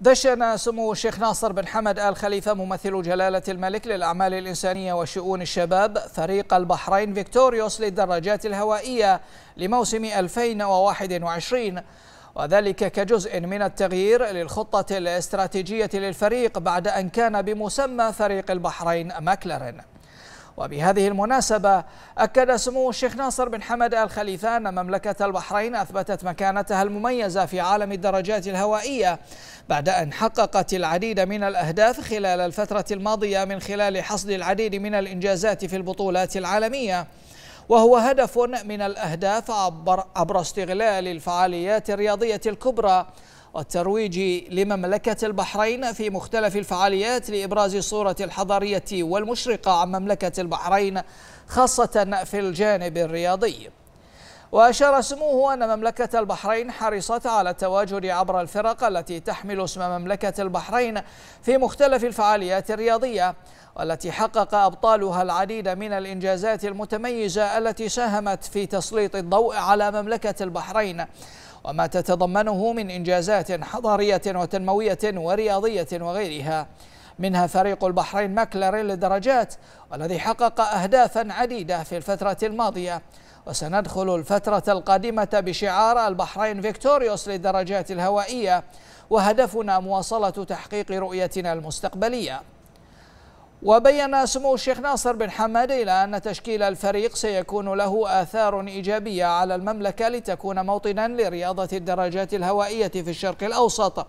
دشن سمو الشيخ ناصر بن حمد آل خليفة ممثل جلالة الملك للأعمال الإنسانية وشؤون الشباب فريق البحرين فيكتوريوس للدراجات الهوائية لموسم 2021 وذلك كجزء من التغيير للخطة الاستراتيجية للفريق بعد أن كان بمسمى فريق البحرين ماكلارين وبهذه المناسبة أكد سمو الشيخ ناصر بن حمد آل خليفة أن مملكة البحرين أثبتت مكانتها المميزة في عالم الدرجات الهوائية بعد أن حققت العديد من الأهداف خلال الفترة الماضية من خلال حصد العديد من الإنجازات في البطولات العالمية وهو هدف من الأهداف عبر, عبر استغلال الفعاليات الرياضية الكبرى والترويج لمملكة البحرين في مختلف الفعاليات لإبراز الصورة الحضارية والمشرقة عن مملكة البحرين خاصة في الجانب الرياضي وأشار سموه أن مملكة البحرين حرصت على التواجد عبر الفرق التي تحمل اسم مملكة البحرين في مختلف الفعاليات الرياضية والتي حقق أبطالها العديد من الإنجازات المتميزة التي ساهمت في تسليط الضوء على مملكة البحرين وما تتضمنه من إنجازات حضارية وتنموية ورياضية وغيرها منها فريق البحرين ماكلارين للدرجات والذي حقق أهدافا عديدة في الفترة الماضية وسندخل الفترة القادمة بشعار البحرين فيكتوريوس للدرجات الهوائية وهدفنا مواصلة تحقيق رؤيتنا المستقبلية وبين سمو الشيخ ناصر بن حماد إلى أن تشكيل الفريق سيكون له آثار إيجابية على المملكة لتكون موطنا لرياضة الدراجات الهوائية في الشرق الأوسط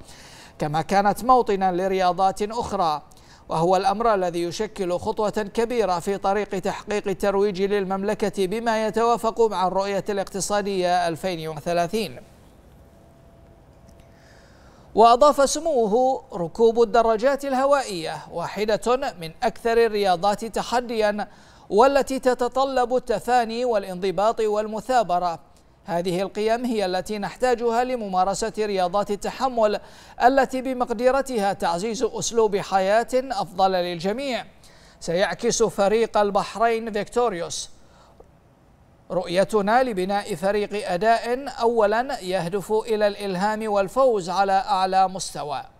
كما كانت موطنا لرياضات أخرى وهو الأمر الذي يشكل خطوة كبيرة في طريق تحقيق الترويج للمملكة بما يتوافق مع الرؤية الاقتصادية 2030 وأضاف سموه ركوب الدراجات الهوائية واحدة من أكثر الرياضات تحدياً والتي تتطلب التفاني والانضباط والمثابرة هذه القيم هي التي نحتاجها لممارسة رياضات التحمل التي بمقدرتها تعزيز أسلوب حياة أفضل للجميع سيعكس فريق البحرين فيكتوريوس رؤيتنا لبناء فريق أداء أولا يهدف إلى الإلهام والفوز على أعلى مستوى